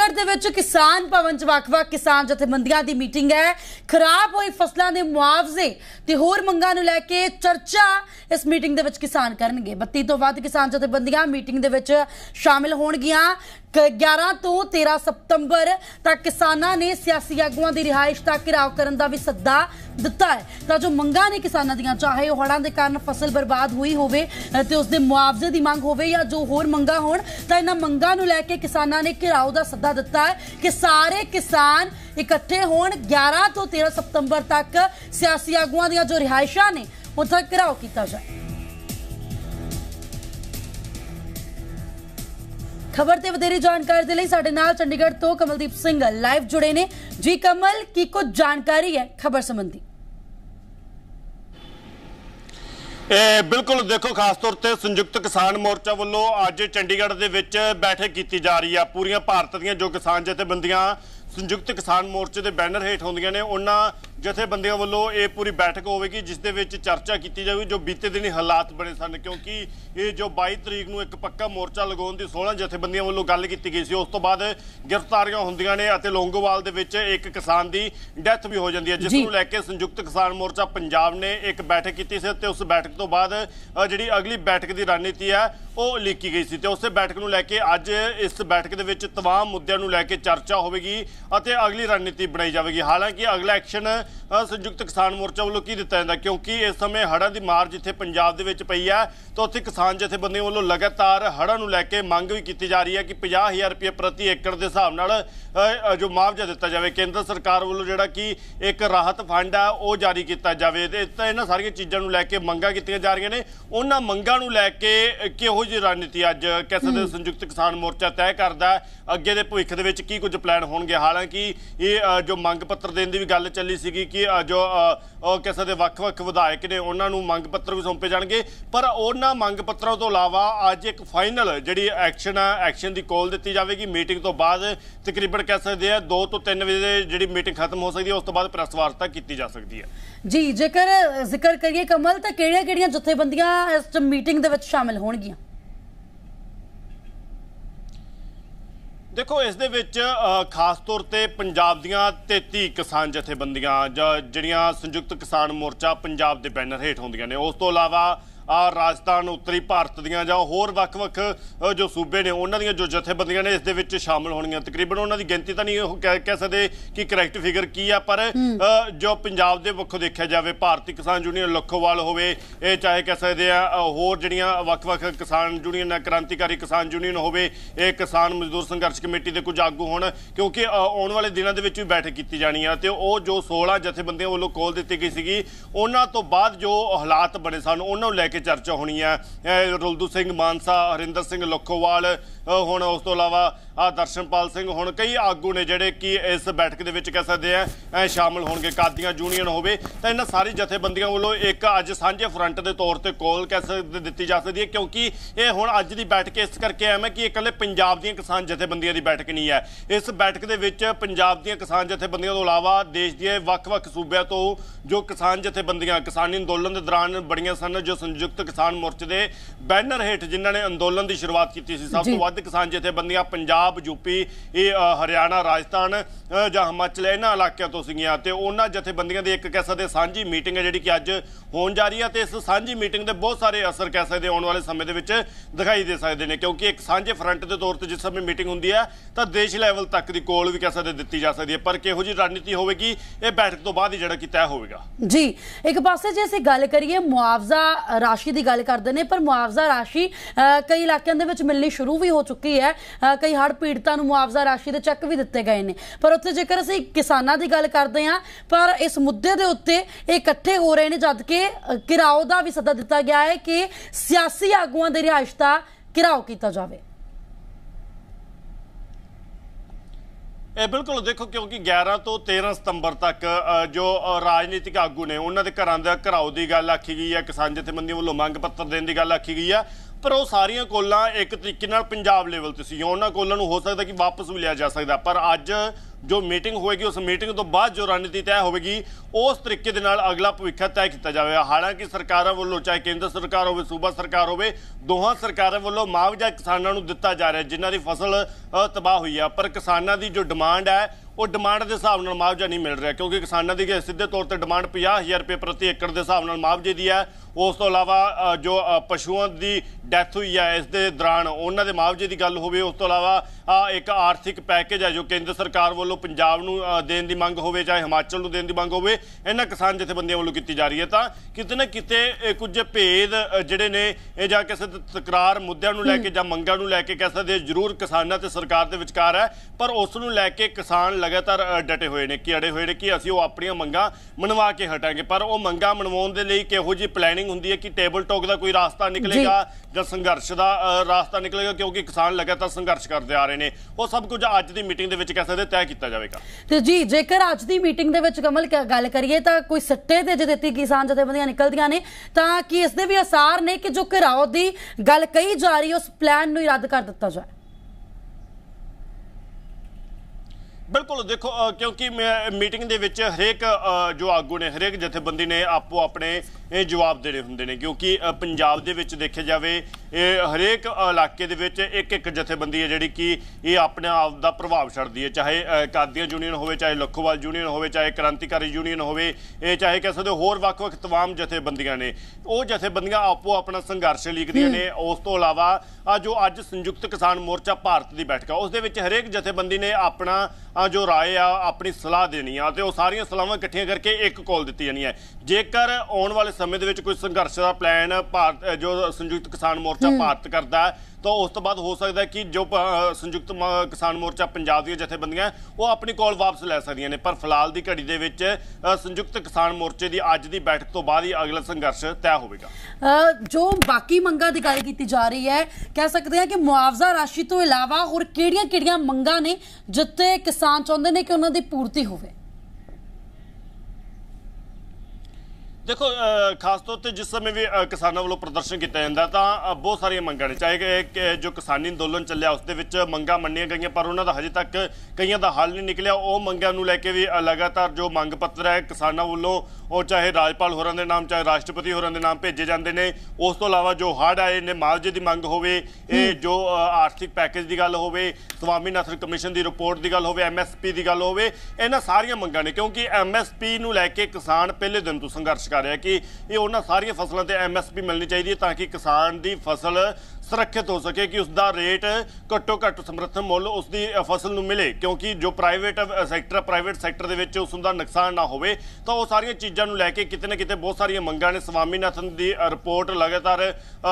ਚੰਡੀਗੜ੍ਹ ਦੇ ਵਿੱਚ ਕਿਸਾਨ ਭਵਨ 'ਚ ਵੱਖ-ਵੱਖ ਕਿਸਾਨ ਜਥੇਬੰਦੀਆਂ ਦੀ ਮੀਟਿੰਗ ਹੈ ਖਰਾਬ ਹੋਈ ਫਸਲਾਂ ਦੇ ਮੁਆਵਜ਼ੇ ਤੇ ਹੋਰ ਮੰਗਾਂ ਨੂੰ ਲੈ ਕੇ ਚਰਚਾ ਇਸ ਮੀਟਿੰਗ ਦੇ ਵਿੱਚ ਕਿਸਾਨ ਕਰਨਗੇ 32 ਤੋਂ ਵੱਧ ਕਿਸਾਨ ਜਥੇਬੰਦੀਆਂ ਮੀਟਿੰਗ ਦੇ ਵਿੱਚ ਸ਼ਾਮਿਲ ਹੋਣਗੀਆਂ 11 ਤੋਂ 13 ਸਤੰਬਰ ਤੱਕ ਕਿਸਾਨਾਂ ਨੇ ਸਿਆਸੀ ਆਗੂਆਂ ਦੀ ਰਿਹਾਇਸ਼ ਦਾ ਘਿਰਾਓ ਕਰਨ ਦਾ ਵੀ ਸੱਦਾ ਦਿੱਤਾ ਹੈ ਤਾਂ ਜੋ ਮੰਗਾਂ ਨੇ ਕਿਸਾਨਾਂ ਦੀਆਂ ਚਾਹੇ ਉਹ ਹੜ੍ਹਾਂ ਦੇ ਕਾਰਨ ਫਸਲ ਬਰਬਾਦ ਹੋਈ ਹੋਵੇ ਤੇ ਉਸ ਦੇ ਮੁਆਵਜ਼ੇ ਦੀ ਮੰਗ ਹੋਵੇ ਜਾਂ ਜੋ ਹੋਰ ਮੰਗਾਂ ਹੋਣ ਤਾਂ ਇਹਨਾਂ ਮੰਗਾਂ ਨੂੰ ਲੈ ਕੇ ਕਿਸਾਨਾਂ ਨੇ ਘਿਰਾਓ ਦਾ ਸੱਦਾ ਦਿੱਤਾ ਹੈ ਕਿ ਸਾਰੇ ਕਿਸਾਨ ਇਕੱਠੇ ਹੋਣ 11 ਤੋਂ 13 ਸਤੰਬਰ ਤੱਕ ਸਿਆਸੀ ਆਗੂਆਂ ਦੀਆਂ ਜੋ ਰਿਹਾਇਸ਼ਾਂ ਨੇ ਉੱਥੇ ਘਿਰਾਓ ਕੀਤਾ ਜਾਏ ਖਬਰ ਤੇ ਵਧੇਰੇ ਜਾਣਕਾਰੀ ਦੇ ਲਈ ਸਾਡੇ ਨਾਲ ਚੰਡੀਗੜ੍ਹ ਤੋਂ ਕਮਲਦੀਪ ਸਿੰਘ ਲਾਈਵ ਜੁੜੇ ਨੇ ਜੀ ਕਮਲ ਕੀ ਕੁਝ ਜਾਣਕਾਰੀ ਹੈ ਖਬਰ ਸੰਬੰਧੀ ਇਹ ਬਿਲਕੁਲ ਦੇਖੋ ਖਾਸ ਤੌਰ ਤੇ ਸੰਯੁਕਤ ਕਿਸਾਨ ਮੋਰਚਾ ਵੱਲੋਂ ਅੱਜ ਚੰਡੀਗੜ੍ਹ ਦੇ ਵਿੱਚ ਬੈਠਕ ਕੀਤੀ ਜਾ ਰਹੀ ਆ ਪੂਰੀਆਂ ਭਾਰਤ ਦੀਆਂ ਜੋ ਕਿਸਾਨ ਜਥੇਬੰਦੀਆਂ ਸੰਯੁਕਤ ਕਿਸਾਨ ਮੋਰਚੇ ਦੇ ਬੈਨਰ ਹੇਠ ਹੁੰਦੀਆਂ ਨੇ ਉਹਨਾਂ ਜਥੇਬੰਦੀਆਂ ਵੱਲੋਂ ਇਹ ਪੂਰੀ ਬੈਠਕ ਹੋਵੇਗੀ ਜਿਸ ਦੇ ਵਿੱਚ ਚਰਚਾ ਕੀਤੀ ਜਾਵੇਗੀ ਜੋ ਬੀਤੇ ਦਿਨੀ ਹਾਲਾਤ ਬਣੇ ਸਨ ਕਿਉਂਕਿ ਇਹ ਜੋ 22 ਤਰੀਕ ਨੂੰ ਇੱਕ ਪੱਕਾ ਮੋਰਚਾ ਲਗਾਉਣ ਦੀ 16 ਜਥੇਬੰਦੀਆਂ ਵੱਲੋਂ ਗੱਲ ਕੀਤੀ ਗਈ ਸੀ ਉਸ ਤੋਂ ਬਾਅਦ ਗ੍ਰਿਫਤਾਰੀਆਂ ਹੁੰਦੀਆਂ ਨੇ ਅਤੇ ਲੋਂਗੋਵਾਲ ਦੇ ਵਿੱਚ ਇੱਕ ਕਿਸਾਨ ਦੀ ਡੈਥ ਵੀ ਹੋ ਜਾਂਦੀ ਹੈ ਜਿਸ ਨੂੰ ਲੈ ਕੇ ਸੰਯੁਕਤ ਕਿਸਾਨ ਮੋਰਚਾ ਪੰਜਾਬ ਨੇ ਇੱਕ ਬੈਠਕ ਕੀਤੀ ਸੀ ਤੇ ਉਸ ਬੈਠਕ ਤੋਂ ਬਾਅਦ ਜਿਹੜੀ ਅਗਲੀ ਬੈਠਕ ਦੀ ਰਣਨੀਤੀ ਹੈ ਉਹ ਲਿਖੀ ਗਈ ਸੀ ਤੇ ਉਸੇ ਬੈਠਕ ਨੂੰ ਲੈ ਕੇ ਅੱਜ ਇਸ ਬੈਠਕ ਦੇ ਵਿੱਚ ਤਮਾਮ ਮੁੱਦਿਆਂ ਨੂੰ ਲੈ ਕੇ ਚਰਚਾ ਹੋਵੇਗੀ ਅਤੇ ਅਗਲੀ ਰਣਨੀਤੀ ਬਣਾਈ ਜਾਵੇਗੀ ਹਾਲਾਂਕਿ ਅਗਲਾ ਐਕਸ਼ਨ ਸੰਯੁਕਤ ਕਿਸਾਨ ਮੋਰਚਾ ਵੱਲੋਂ ਕੀ ਦਿੱਤਾ ਜਾਂਦਾ ਕਿਉਂਕਿ ਇਸ ਸਮੇਂ ਹੜ੍ਹਾਂ ਦੀ ਮਾਰ ਜਿੱਥੇ ਪੰਜਾਬ ਦੇ ਵਿੱਚ ਪਈ ਹੈ ਤਾਂ ਉੱਥੇ ਕਿਸਾਨ ਬੰਦੇ ਵੱਲੋਂ ਲਗਾਤਾਰ ਹੜ੍ਹਾਂ ਨੂੰ ਲੈ ਕੇ ਮੰਗ ਵੀ ਕੀਤੀ ਜਾ ਰਹੀ ਹੈ ਕਿ 50000 ਰੁਪਏ ਪ੍ਰਤੀ ਏਕੜ ਦੇ ਹਿਸਾਬ ਨਾਲ ਜੋ ਮੁਆਵਜ਼ਾ ਦਿੱਤਾ ਜਾਵੇ ਕੇਂਦਰ ਸਰਕਾਰ ਵੱਲੋਂ ਜਿਹੜਾ ਕਿ ਇੱਕ ਰਾਹਤ ਫੰਡ ਆ ਉਹ ਜਾਰੀ ਕੀਤਾ ਜਾਵੇ ਤੇ ਇਹਨਾਂ ਸਾਰੀਆਂ ਚੀਜ਼ਾਂ ਨੂੰ ਲੈ ਕੇ ਮੰਗਾਂ ਕੀਤੀਆਂ ਜਾ ਰਹੀਆਂ ਨੇ ਉਹਨਾਂ ਮੰਗਾਂ ਨੂੰ ਲੈ ਕੇ ਕਿਹੋ ਜਿਹੀ ਰਣਨੀਤੀ ਅੱਜ ਕਿਸੇ ਦੇ ਸੰਯੁਕਤ ਕਿਸਾਨ ਮੋਰਚਾ ਤੈਅ ਕਰਦਾ ਅੱਗੇ ਦੇ ਭਵਿੱਖ ਦੇ ਵਿੱਚ ਕੀ ਕੁਝ ਪਲਾਨ ਹੋਣਗੇ ਹਾਲਾਂਕਿ ਇਹ ਜੋ ਮੰਗ ਪੱਤਰ ਦੇਣ ਦੀ ਵੀ ਗੱਲ ਚੱਲੀ ਸੀ ਕਿ ਕਿ ਜੋ ਕਿਸੇ ਦੇ ਵੱਖ-ਵੱਖ ਵਿਧਾਇਕ ਨੇ ਉਹਨਾਂ ਨੂੰ ਮੰਗ ਪੱਤਰ ਵੀ ਸੌਂਪੇ ਜਾਣਗੇ ਪਰ ਉਹਨਾਂ ਮੰਗ ਪੱਤਰਾਂ ਤੋਂ ਇਲਾਵਾ ਅੱਜ ਇੱਕ ਫਾਈਨਲ ਜਿਹੜੀ ਐਕਸ਼ਨ ਆ ਐਕਸ਼ਨ ਦੀ ਕਾਲ ਦਿੱਤੀ ਜਾਵੇਗੀ ਮੀਟਿੰਗ ਤੋਂ ਬਾਅਦ ਤਕਰੀਬਨ ਕਹਿ ਸਕਦੇ ਆ 2 ਤੋਂ 3 ਵਜੇ ਜਿਹੜੀ ਮੀਟਿੰਗ ਖਤਮ ਹੋ ਸਕਦੀ ਹੈ ਉਸ ਤੋਂ ਬਾਅਦ ਪ੍ਰੈਸ ਵਾਰਤਾ ਕੀਤੀ ਜਾ ਸਕਦੀ ਹੈ ਜੀ ਜੇਕਰ ਜ਼ਿਕਰ ਕਰੀਏ ਕਮਲ ਤਾਂ ਕਿਹੜੀਆਂ-ਕਿਹੜੀਆਂ ਜਥੇਬੰਦੀਆਂ ਇਸ ਮੀਟਿੰਗ ਦੇ ਵਿੱਚ ਸ਼ਾਮਿਲ ਹੋਣਗੀਆਂ ਦੇਖੋ ਇਸ ਦੇ ਵਿੱਚ ਖਾਸ ਤੌਰ ਤੇ ਪੰਜਾਬ ਦੀਆਂ 33 ਕਿਸਾਨ ਜਥੇਬੰਦੀਆਂ ਜਿਹੜੀਆਂ ਸੰਯੁਕਤ ਕਿਸਾਨ ਮੋਰਚਾ ਪੰਜਾਬ ਦੇ ਬੈਨਰ ਹੇਠ ਹੁੰਦੀਆਂ ਨੇ ਉਸ ਤੋਂ ਇਲਾਵਾ ਰਾਜਸਥਾਨ ਉੱਤਰੀ ਭਾਰਤ ਦੀਆਂ ਜਾਂ ਹੋਰ ਵੱਖ-ਵੱਖ ਜੋ ਸੂਬੇ ਨੇ ਉਹਨਾਂ ਦੀਆਂ ਜੋ ਜਥੇਬੰਦੀਆਂ ਨੇ ਇਸ ਦੇ ਵਿੱਚ ਸ਼ਾਮਲ ਹੋਣੀਆਂ ਤਕਰੀਬਨ ਉਹਨਾਂ ਦੀ ਗਿਣਤੀ ਤਾਂ ਨਹੀਂ ਉਹ ਕਹਿ ਸਕਦੇ ਕਿ ਕਰੈਕਟ ਫਿਗਰ ਕੀ ਆ ਪਰ ਜੋ ਪੰਜਾਬ ਦੇ ਵੱਖੋਂ ਦੇਖਿਆ ਜਾਵੇ ਭਾਰਤੀ ਕਿਸਾਨ ਯੂਨੀਅਨ ਲੱਖੋਵਾਲ ਹੋਵੇ ਇਹ ਚਾਹੇ ਕਹਿ ਸਕਦੇ ਆ ਹੋਰ ਜਿਹੜੀਆਂ ਵੱਖ-ਵੱਖ ਕਿਸਾਨ ਯੂਨੀਅਨ ਕ੍ਰਾਂਤੀਕਾਰੀ ਕਿਸਾਨ ਯੂਨੀਅਨ ਹੋਵੇ ਇਹ ਕਿਸਾਨ ਮਜ਼ਦੂਰ ਸੰਘਰਸ਼ ਕਮੇਟੀ ਦੇ ਕੁਝ ਆਗੂ ਹੋਣ ਕਿਉਂਕਿ ਆਉਣ ਵਾਲੇ ਦਿਨਾਂ ਦੇ ਵਿੱਚ ਵੀ ਬੈਠਕ ਕੀਤੀ ਜਾਣੀ ਆ ਤੇ ਉਹ ਜੋ 16 ਜਥੇਬੰਦੀਆਂ ਵੱਲੋਂ ਕੋਲ ਦਿੱਤੀ ਗਈ ਸੀਗੀ ਉਹਨਾਂ ਤੋਂ ਬਾਅਦ ਜੋ ਹਾਲਾਤ ਬਣੇ ਸਨ ਉਹਨਾਂ ਨੂੰ ਲੈ ਕੇ ਕੇ ਚਰਚਾ ਹੋਣੀ ਹੈ ਰੁਲਦੂ ਸਿੰਘ ਮਾਨਸਾ ਹਰਿੰਦਰ ਸਿੰਘ ਲੱਖੋਵਾਲ ਹੁਣ ਉਸ ਤੋਂ ਇਲਾਵਾ ਆ ਦਰਸ਼ਨਪਾਲ ਸਿੰਘ ਹੁਣ ਕਈ ਆਗੂ ਨੇ ਜਿਹੜੇ ਕਿ ਇਸ ਬੈਠਕ ਦੇ ਵਿੱਚ ਕਹਿ ਸਕਦੇ ਆ ਸ਼ਾਮਲ ਹੋਣਗੇ ਕਾਦੀਆਂ ਜੂਨੀਅਨ ਹੋਵੇ ਤਾਂ ਇਹਨਾਂ ਸਾਰੀ ਜਥੇਬੰਦੀਆਂ ਵੱਲੋਂ ਇੱਕ ਅੱਜ ਸਾਂਝੇ ਫਰੰਟ ਦੇ ਤੌਰ ਤੇ ਕੋਲ ਕਹਿ ਸਕਦੇ ਦਿੱਤੀ ਜਾ ਸਕਦੀ ਹੈ ਕਿਉਂਕਿ ਇਹ ਹੁਣ ਅੱਜ ਦੀ ਬੈਠਕ ਇਸ ਕਰਕੇ ਐਮ ਹੈ ਕਿ ਇਹ ਇਕੱਲੇ ਪੰਜਾਬ ਦੀਆਂ ਕਿਸਾਨ ਜਥੇਬੰਦੀਆਂ ਦੀ ਬੈਠਕ ਨਹੀਂ ਹੈ ਇਸ ਬੈਠਕ ਦੇ ਵਿੱਚ ਪੰਜਾਬ ਦੀਆਂ ਕਿਸਾਨ ਜਥੇਬੰਦੀਆਂ ਤੋਂ ਇਲਾਵਾ ਦੇਸ਼ ਦੀਆਂ ਵੱਖ-ਵੱਖ ਸੂਬਿਆਂ ਤੋਂ ਜੋ ਕਿਸਾਨ ਜਥੇਬੰਦੀਆਂ ਕਿਸਾਨੀ ਅੰਦੋਲਨ ਦੇ ਦੌਰਾਨ ਬੜੀਆਂ ਸਨ ਜੋ ਸੰਯੁਕਤ ਕਿਸਾਨ ਮੋਰਚੇ ਦੇ ਬੈਨਰ ਹੇਠ ਜਿਨ੍ਹਾਂ ਨੇ ਅੰਦੋਲਨ ਦੀ ਸ਼ੁਰੂਆਤ ਕੀਤੀ ਸੀ ਸਭ ਤੋਂ ਵੱਧ ਕਿਸਾਨ ਜਥੇਬੰਦੀਆਂ ਪੰਜਾਬ ਪੰਜਾਬ ਯੂਪੀ ਇਹ ਹਰਿਆਣਾ ਰਾਜਸਥਾਨ ਜਾਂ ਹਿਮਾਚਲ ਇਹਨਾਂ ਇਲਾਕਿਆਂ ਤੋਂ ਸੀਗੀਆਂ ਤੇ ਉਹਨਾਂ ਜਥੇਬੰਦੀਆਂ ਦੀ ਇੱਕ ਕਹਿ ਸਕਦੇ ਸਾਂਝੀ ਮੀਟਿੰਗ ਹੈ ਜਿਹੜੀ ਕਿ ਅੱਜ ਹੋਣ ਜਾ ਰਹੀ ਹੈ ਤੇ ਇਸ ਸਾਂਝੀ ਮੀਟਿੰਗ ਦੇ ਬਹੁਤ ਸਾਰੇ ਅਸਰ ਕਹਿ ਸਕਦੇ ਆਉਣ ਵਾਲੇ ਸਮੇਂ ਦੇ ਵਿੱਚ ਦਿਖਾਈ ਦੇ ਸਕਦੇ ਨੇ ਕਿਉਂਕਿ ਇੱਕ ਸਾਂਝੇ ਫਰੰਟ ਦੇ ਤੌਰ ਤੇ ਜਿਸ ਸਮੇਂ ਮੀਟਿੰਗ ਹੁੰਦੀ ਹੈ ਤਾਂ ਦੇਸ਼ ਲੈਵਲ ਤੱਕ ਦੀ ਕੋਲ ਵੀ ਕਹਿ ਸਕਦੇ ਦਿੱਤੀ ਜਾ ਸਕਦੀ ਹੈ ਪਰ ਕਿਹੋ ਜੀ ਰਣਨੀਤੀ ਹੋਵੇਗੀ ਇਹ ਬੈਠਕ ਤੋਂ ਬਾਅਦ ਹੀ ਜਿਹੜਾ ਕਿ ਤੈਅ ਹੋਵੇਗਾ ਜੀ ਇੱਕ ਪਾਸੇ ਜੇ ਅਸੀਂ ਗੱਲ ਕਰੀਏ ਮੁਆਵਜ਼ਾ ਰਾਸ਼ੀ ਦੀ ਗੱਲ ਕਰਦੇ ਨੇ ਪਰ ਮੁਆਵਜ਼ਾ ਰਾਸ਼ੀ ਕਈ ਇਲਾਕਿਆਂ ਦੇ ਵਿੱਚ ਮਿਲਣੀ ਸ਼ੁਰੂ ਵੀ ਹੋ ਚੁੱਕੀ ਹੈ ਕਈ ਹੜ ਪੀੜਤਾਂ ਨੂੰ ਮੁਆਵਜ਼ਾ ਰਾਸ਼ੀ ਦੇ ਚੱਕ ਵੀ ਦਿੱਤੇ ਗਏ ਨੇ ਪਰ ਉੱਥੇ ਜੇਕਰ ਅਸੀਂ ਕਿਸਾਨਾਂ ਦੀ ਗੱਲ ਕਰਦੇ ਹਾਂ ਪਰ ਇਸ ਮੁੱਦੇ ਦੇ ਉੱਤੇ ਇਹ ਇਕੱਠੇ ਹੋ ਰਹੇ ਨੇ ਜਦ ਕਿ ਕਿਰਾਓ ਦਾ ਵੀ ਸੱਦਾ ਦਿੱਤਾ ਗਿਆ ਹੈ ਕਿ ਸਿਆਸੀ ਆਗੂਆਂ ਦੇ ਰਿਹਾਇਸ਼ਤਾ ਕਿਰਾਉ ਕਿਰਾਓ ਕੀਤਾ ਜਾਵੇ ਇਹ ਬਿਲਕੁਲ ਦੇਖੋ ਕਿਉਂਕਿ 11 ਤੋਂ 13 ਸਤੰਬਰ ਤੱਕ ਜੋ ਰਾਜਨੀਤਿਕ ਆਗੂ ਨੇ ਉਹਨਾਂ ਦੇ ਘਰਾਂ ਦਾ ਘਰਾਓ ਦੀ ਗੱਲ ਆਖੀ ਗਈ ਹੈ ਕਿਸਾਨ ਜਥੇਬੰਦੀਆਂ ਵੱਲੋਂ ਮੰਗ ਪੱਤਰ ਦੇਣ ਦੀ ਗੱਲ ਆਖੀ ਗਈ ਹੈ ਪਰ ਉਹ ਸਾਰੀਆਂ ਕੋਲਾਂ ਇੱਕ ਤਰੀਕੇ ਨਾਲ ਪੰਜਾਬ ਲੈਵਲ ਤੇ ਸੀ ਉਹਨਾਂ ਕੋਲਾਂ ਨੂੰ ਹੋ ਸਕਦਾ ਕਿ ਵਾਪਸ ਵੀ ਲਿਆ ਜਾ ਸਕਦਾ ਪਰ ਅੱਜ ਜੋ ਮੀਟਿੰਗ ਹੋਏਗੀ ਉਸ ਮੀਟਿੰਗ ਤੋਂ ਬਾਅਦ ਜੋ ਰਣਨੀਤੀ ਤੈਅ ਹੋਵੇਗੀ ਉਸ ਤਰੀਕੇ ਦੇ ਨਾਲ ਅਗਲਾ ਭਵਿੱਖ ਤੈਅ ਕੀਤਾ ਜਾਵੇਗਾ ਹਾਲਾਂਕਿ ਸਰਕਾਰਾਂ ਵੱਲੋਂ ਚਾਹੇ ਕੇਂਦਰ ਸਰਕਾਰ ਹੋਵੇ ਸੂਬਾ ਸਰਕਾਰ ਹੋਵੇ ਦੋਹਾਂ ਸਰਕਾਰਾਂ ਵੱਲੋਂ ਮਾਵਜਾ ਕਿਸਾਨਾਂ ਨੂੰ ਦਿੱਤਾ ਜਾ ਰਿਹਾ ਜਿਨ੍ਹਾਂ ਦੀ ਫਸਲ ਤਬਾਹ ਹੋਈ ਆ ਪਰ ਕਿਸਾਨਾਂ ਦੀ ਜੋ ਡਿਮਾਂਡ ਹੈ ਉਹ ਡਿਮਾਂਡ ਦੇ ਹਿਸਾਬ ਨਾਲ ਮਾਵਜਾ ਨਹੀਂ ਮਿਲ ਰਿਹਾ ਕਿਉਂਕਿ ਕਿਸਾਨਾਂ ਦੀ ਸਿੱਧੇ ਤੌਰ ਤੇ ਡਿਮਾਂਡ 50000 ਰੁਪਏ ਪ੍ਰਤੀ ਏਕੜ ਦੇ ਹਿਸਾਬ ਨਾਲ ਮਾਵਜੇ ਦੀ ਹੈ ਉਸ ਤੋਂ ਇਲਾਵਾ ਜੋ ਪਸ਼ੂਆਂ ਦੀ ਡੈਥ ਹੋਈ ਹੈ ਇਸ ਦੇ ਦੌਰਾਨ ਉਹਨਾਂ ਦੇ ਮੁਆਵਜ਼ੇ ਦੀ ਗੱਲ ਹੋਵੇ ਉਸ ਤੋਂ ਇਲਾਵਾ ਇੱਕ ਆਰਥਿਕ ਪੈਕੇਜ ਹੈ ਜੋ ਕੇਂਦਰ ਸਰਕਾਰ ਵੱਲੋਂ ਪੰਜਾਬ ਨੂੰ ਦੇਣ ਦੀ ਮੰਗ ਹੋਵੇ ਚਾਹੇ ਹਿਮਾਚਲ ਨੂੰ ਦੇਣ ਦੀ ਮੰਗ ਹੋਵੇ ਇਹਨਾਂ ਕਿਸਾਨ ਜਥੇਬੰਦੀਆਂ ਵੱਲੋਂ ਕੀਤੀ ਜਾ ਰਹੀ ਹੈ ਤਾਂ ਕਿਤੇ ਨਾ ਕਿਤੇ ਕੁਝ ਭੇਦ ਜਿਹੜੇ ਨੇ ਇਹ ਜਾਂ ਕਿਸੇ ਤਕਰਾਰ ਮੁੱਦਿਆਂ ਨੂੰ ਲੈ ਕੇ ਜਾਂ ਮੰਗਾਂ ਨੂੰ ਲੈ ਕੇ ਕਹਿ ਸਕਦੇ ਜ਼ਰੂਰ ਕਿਸਾਨਾਂ ਤੇ ਸਰਕਾਰ ਦੇ ਵਿਚਕਾਰ ਹੈ ਪਰ ਉਸ ਨੂੰ ਲੈ ਕੇ ਕਿਸਾਨ ਲਗਾਤਾਰ ਡਟੇ ਹੋਏ ਨੇ ਕਿ ਅੜੇ ਹੋਏ ਨੇ ਕਿ ਅਸੀਂ ਉਹ ਆਪਣੀਆਂ ਮੰਗਾਂ ਮਨਵਾ ਕੇ ਹਟਾਂਗੇ ਪਰ ਉਹ ਮੰਗਾਂ ਮਨਵਾਉਣ ਦੇ ਲਈ ਕਿਹੋ ਜੀ ਪਲਾਨ ਪਲੈਨਿੰਗ ਹੁੰਦੀ ਹੈ ਕਿ ਟੇਬਲ ਟਾਕ ਦਾ ਕੋਈ ਰਾਸਤਾ ਨਿਕਲੇਗਾ ਜਾਂ ਸੰਘਰਸ਼ ਦਾ ਰਾਸਤਾ ਨਿਕਲੇਗਾ ਕਿਉਂਕਿ ਕਿਸਾਨ ਲਗਾਤਾਰ ਸੰਘਰਸ਼ ਕਰਦੇ ਆ ਰਹੇ ਨੇ ਉਹ ਸਭ ਕੁਝ ਅੱਜ ਦੀ ਮੀਟਿੰਗ ਦੇ ਵਿੱਚ ਕਹਿ ਸਕਦੇ ਤੈਅ ਕੀਤਾ ਜਾਵੇਗਾ ਤੇ ਜੀ ਜੇਕਰ ਅੱਜ ਦੀ ਮੀਟਿੰਗ ਦੇ ਵਿੱਚ ਕਮਲ ਗੱਲ ਕਰੀਏ ਤਾਂ ਕੋਈ ਸੱਟੇ ਤੇ ਜਦੇਤੀ ਕਿਸਾਨ ਜਥੇਬੰਦੀਆਂ ਨਿਕਲਦੀਆਂ ਨੇ ਤਾਂ ਕਿ ਇਸ ਦੇ ਵੀ ਅਸਾਰ ਨੇ ਕਿ ਜੋ ਘਰਾਓ ਦੀ ਗੱਲ ਕਹੀ ਜਾ ਰਹੀ ਉਸ ਪਲਾਨ ਨੂੰ ਰੱਦ ਕਰ ਦਿੱਤਾ ਜਾਵੇ ਬਿਲਕੁਲ ਦੇਖੋ ਕਿਉਂਕਿ ਮੀਟਿੰਗ ਦੇ ਵਿੱਚ ਹਰੇਕ ਜੋ ਆਗੂ ਨੇ ਹਰੇਕ ਜਥੇਬੰਦੀ ਨੇ ਆਪੋ ਆਪਣੇ ਇਹ ਜਵਾਬ ਦੇਣੇ ਹੁੰਦੇ ਨੇ ਕਿਉਂਕਿ ਪੰਜਾਬ ਦੇ ਵਿੱਚ ਦੇਖਿਆ ਜਾਵੇ ਇਹ ਹਰੇਕ ਇਲਾਕੇ ਦੇ ਵਿੱਚ ਇੱਕ ਇੱਕ ਜਥੇਬੰਦੀ ਹੈ ਜਿਹੜੀ ਕਿ ਇਹ ਆਪਣੇ ਆਪ ਦਾ ਪ੍ਰਭਾਵ ਛੱਡਦੀ ਹੈ ਚਾਹੇ ਕਾਦੀਆਂ ਯੂਨੀਅਨ ਹੋਵੇ ਚਾਹੇ ਲਖੋਵਾਲ ਯੂਨੀਅਨ ਹੋਵੇ ਚਾਹੇ ਕ੍ਰਾਂਤੀਕਾਰੀ ਯੂਨੀਅਨ ਹੋਵੇ ਇਹ ਚਾਹੇ ਕਿਸੇ ਦੇ ਹੋਰ ਵੱਖ-ਵੱਖ ਤਮਾਮ ਜਥੇਬੰਦੀਆਂ ਨੇ ਉਹ ਜਥੇਬੰਦੀਆਂ ਆਪੋ ਆਪਣਾ ਸੰਘਰਸ਼ ਲਿਖਦੀਆਂ ਨੇ ਉਸ ਤੋਂ ਇਲਾਵਾ ਜੋ ਅੱਜ ਸੰਯੁਕਤ ਕਿਸਾਨ ਮੋਰਚਾ ਭਾਰਤ ਦੀ ਬੈਠਕ ਹੈ ਉਸ ਦੇ ਵਿੱਚ ਹਰੇਕ ਜਥੇਬੰਦੀ ਨੇ ਆਪਣਾ ਜੋ ਰਾਏ ਆ ਆਪਣੀ ਸਲਾਹ ਦੇਣੀ ਆ ਤੇ ਉਹ ਸਾਰੀਆਂ ਸਲਾਹਾਂ ਇਕੱਠੀਆਂ ਕਰਕੇ ਇੱਕ ਕਾਲ ਦਿੱਤੀ ਜਾਣੀ ਹੈ ਜੇਕਰ ਆਉਣ ਵਾਲੇ ਸਮੇਂ ਦੇ ਵਿੱਚ ਕੋਈ ਸੰਘਰਸ਼ ਦਾ ਪਲਾਨ ਭਾਰਤ ਜੋ ਸੰਯੁਕਤ ਕਿਸਾਨ ਮੋਰਚਾ ਭਾਰਤ ਕਰਦਾ ਤਾਂ ਉਸ ਤੋਂ ਬਾਅਦ ਹੋ ਸਕਦਾ ਕਿ ਜੋ ਸੰਯੁਕਤ ਕਿਸਾਨ ਮੋਰਚਾ ਪੰਜਾਬ ਦੀਆਂ ਜਥੇਬੰਦੀਆਂ ਉਹ ਆਪਣੀ ਕਾਲ ਵਾਪਸ ਲੈ ਸਕਦੀਆਂ ਨੇ ਪਰ ਫਿਲਹਾਲ ਦੀ ਘੜੀ ਦੇ ਵਿੱਚ ਸੰਯੁਕਤ ਕਿਸਾਨ ਮੋਰਚੇ ਦੀ ਅੱਜ ਦੀ ਬੈਠਕ ਤੋਂ ਬਾਅਦ ਹੀ ਅਗਲਾ ਸੰਘਰਸ਼ ਤੈਅ ਹੋਵੇਗਾ ਜੋ ਬਾਕੀ ਮੰਗਾਂ ਦੀ ਗੱਲ ਕੀਤੀ ਜਾ ਰਹੀ ਹੈ ਕਹਿ ਸਕਦੇ ਹਾਂ ਕਿ ਮੁਆਵਜ਼ਾ ਰਾਸ਼ੀ ਤੋਂ ਇਲਾਵਾ ਹੋਰ ਕਿਹੜੀਆਂ-ਕਿਹੜੀਆਂ ਮੰਗਾਂ ਨੇ ਜਿੱਤੇ ਕਿਸਾਨ ਚਾਹੁੰਦੇ ਨੇ ਕਿ ਉਹਨਾਂ ਦੀ ਪੂਰਤੀ ਹੋਵੇ ਦੇਖੋ ਖਾਸ ਤੌਰ ਤੇ ਜਿਸ ਸਮੇਂ ਵੀ ਕਿਸਾਨਾਂ ਵੱਲੋਂ ਪ੍ਰਦਰਸ਼ਨ ਕੀਤਾ ਜਾਂਦਾ ਤਾਂ ਬਹੁਤ ਸਾਰੀਆਂ ਮੰਗਾਂ ਨੇ ਚਾਹੇ ਕਿ ਜੋ ਕਿਸਾਨੀ ਅੰਦੋਲਨ ਚੱਲਿਆ ਉਸ ਦੇ ਵਿੱਚ ਮੰਗਾਂ ਮੰਨੀਆਂ ਗਈਆਂ ਪਰ ਉਹਨਾਂ ਦਾ ਹਜੇ ਤੱਕ ਕਈਆਂ ਦਾ ਹੱਲ ਨਹੀਂ ਨਿਕਲਿਆ ਉਹ ਮੰਗਾਂ ਨੂੰ ਲੈ ਕੇ ਵੀ ਲਗਾਤਾਰ ਜੋ ਮੰਗ ਪੱਤਰ ਹੈ ਕਿਸਾਨਾਂ ਵੱਲੋਂ ਉਹ ਚਾਹੇ ਰਾਜਪਾਲ ਹੋਰਾਂ ਦੇ ਨਾਮ ਚਾਹੇ ਰਾਸ਼ਟਰਪਤੀ ਹੋਰਾਂ ਦੇ ਨਾਮ ਭੇਜੇ ਜਾਂਦੇ ਨੇ ਉਸ ਤੋਂ ਇਲਾਵਾ ਜੋ ਹੜ ਆਏ ਨੇ ਮਾਲਜੇ ਦੀ ਮੰਗ ਹੋਵੇ ਇਹ ਜੋ ਆਰਥਿਕ ਪੈਕੇਜ ਦੀ ਗੱਲ ਹੋਵੇ ਨਾਥਰ ਕਮਿਸ਼ਨ ਦੀ ਰਿਪੋਰਟ ਦੀ ਗੱਲ ਹੋਵੇ ਐਮਐਸਪੀ ਦੀ ਗੱਲ ਹੋਵੇ ਇਹਨਾਂ ਸਾਰੀਆਂ ਮੰਗਾਂ ਨੇ ਕਿਉਂਕਿ ਐਮਐਸਪੀ ਨੂੰ ਲੈ ਕੇ ਕਿਸਾਨ ਪਹਿਲੇ ਦਿਨ ਤੋਂ ਸੰਘਰਸ਼ ਕਰ ਰਿਹਾ ਕਿ ਇਹ ਉਹਨਾਂ ਸਾਰੀਆਂ ਫਸਲਾਂ ਤੇ ਐਮਐਸਪੀ ਮਿਲਣੀ ਚਾਹੀਦੀ ਹੈ ਤਾਂ ਕਿ ਕਿਸਾਨ ਦੀ ਫਸਲ ਸੁਰੱਖਿਅਤ ਹੋ ਸਕੇ ਕਿ ਉਸ ਦਾ ਰੇਟ ਘੱਟੋ ਘੱਟ ਸਮਰਥਨ ਮੁੱਲ ਉਸ ਦੀ ਫਸਲ ਨੂੰ ਮਿਲੇ ਕਿਉਂਕਿ ਜੋ ਪ੍ਰਾਈਵੇਟ ਸੈਕਟਰ ਪ੍ਰਾਈਵੇਟ ਸੈਕਟਰ ਦੇ ਵਿੱਚ ਉਸ ਦਾ ਨੁਕਸਾਨ ਨਾ ਹੋਵੇ ਤਾਂ ਉਹ ਸਾਰੀਆਂ ਚੀਜ਼ਾਂ ਚੀਜ਼ਾਂ ਨੂੰ ਲੈ ਕੇ ਕਿਤੇ ਨਾ ਕਿਤੇ ਬਹੁਤ ਸਾਰੀਆਂ ਮੰਗਾਂ ਨੇ ਸਵਾਮੀਨਾਥਨ ਦੀ ਰਿਪੋਰਟ ਲਗਾਤਾਰ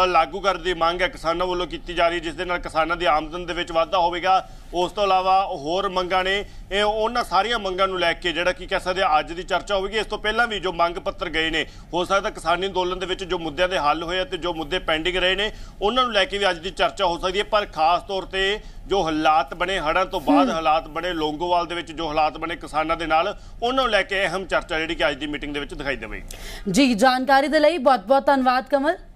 ਲਾਗੂ ਕਰਨ ਦੀ ਮੰਗ ਹੈ ਕਿਸਾਨਾਂ ਵੱਲੋਂ ਕੀਤੀ ਜਾ ਰਹੀ ਜਿਸ ਦੇ ਨਾਲ ਕਿਸਾਨਾਂ ਦੀ ਆਮਦਨ ਦੇ ਵਿੱਚ ਵਾਧਾ ਹੋਵੇਗਾ ਉਸ ਤੋਂ ਇਲਾਵਾ ਹੋਰ ਮੰਗਾਂ ਨੇ ਇਹ ਉਹਨਾਂ ਸਾਰੀਆਂ ਮੰਗਾਂ ਨੂੰ ਲੈ ਕੇ ਜਿਹੜਾ ਕੀ ਕਹਿ ਸਕਦੇ ਆ ਅੱਜ ਦੀ ਚਰਚਾ ਹੋਵੇਗੀ ਇਸ ਤੋਂ ਪਹਿਲਾਂ ਵੀ ਜੋ ਮੰਗ ਪੱਤਰ ਗਏ ਨੇ ਹੋ ਸਕਦਾ ਕਿਸਾਨੀ ਅੰਦੋਲਨ ਦੇ ਵਿੱਚ ਜੋ ਮੁੱਦਿਆਂ ਦੇ ਹੱਲ ਹੋਏ ਤੇ ਜੋ ਮੁੱਦੇ ਪੈਂਡਿੰਗ ਰਹੇ ਨੇ ਉਹਨਾਂ ਨੂੰ ਲੈ ਕੇ ਵੀ ਅੱਜ ਦੀ ਚਰਚਾ ਹੋ ਸਕਦੀ ਹੈ ਪਰ ਖਾਸ ਤੌਰ ਤੇ ਜੋ ਹਾਲਾਤ ਬਣੇ ਹੜਾਂ ਤੋਂ ਬਾਅਦ ਹਾਲਾਤ ਬਣੇ ਲੋਂਗੋਵਾਲ ਦੇ ਵਿੱਚ ਜੋ ਹਾਲਾਤ ਬਣੇ ਕਿਸਾਨਾਂ ਦੇ ਨਾਲ ਉਹਨਾਂ ਨੂੰ ਲੈ ਕੇ ਅਹਿਮ ਚਰਚਾ ਜਿਹੜੀ ਕਿ ਅੱਜ ਦੀ ਮੀਟਿੰਗ ਦੇ ਵਿੱਚ ਦਿਖਾਈ ਦੇਵੇਗੀ ਜੀ ਜਾਣਕਾਰੀ ਦੇ ਲਈ ਬਹੁਤ ਬਹੁਤ ਧੰਨਵਾਦ ਕਮਲ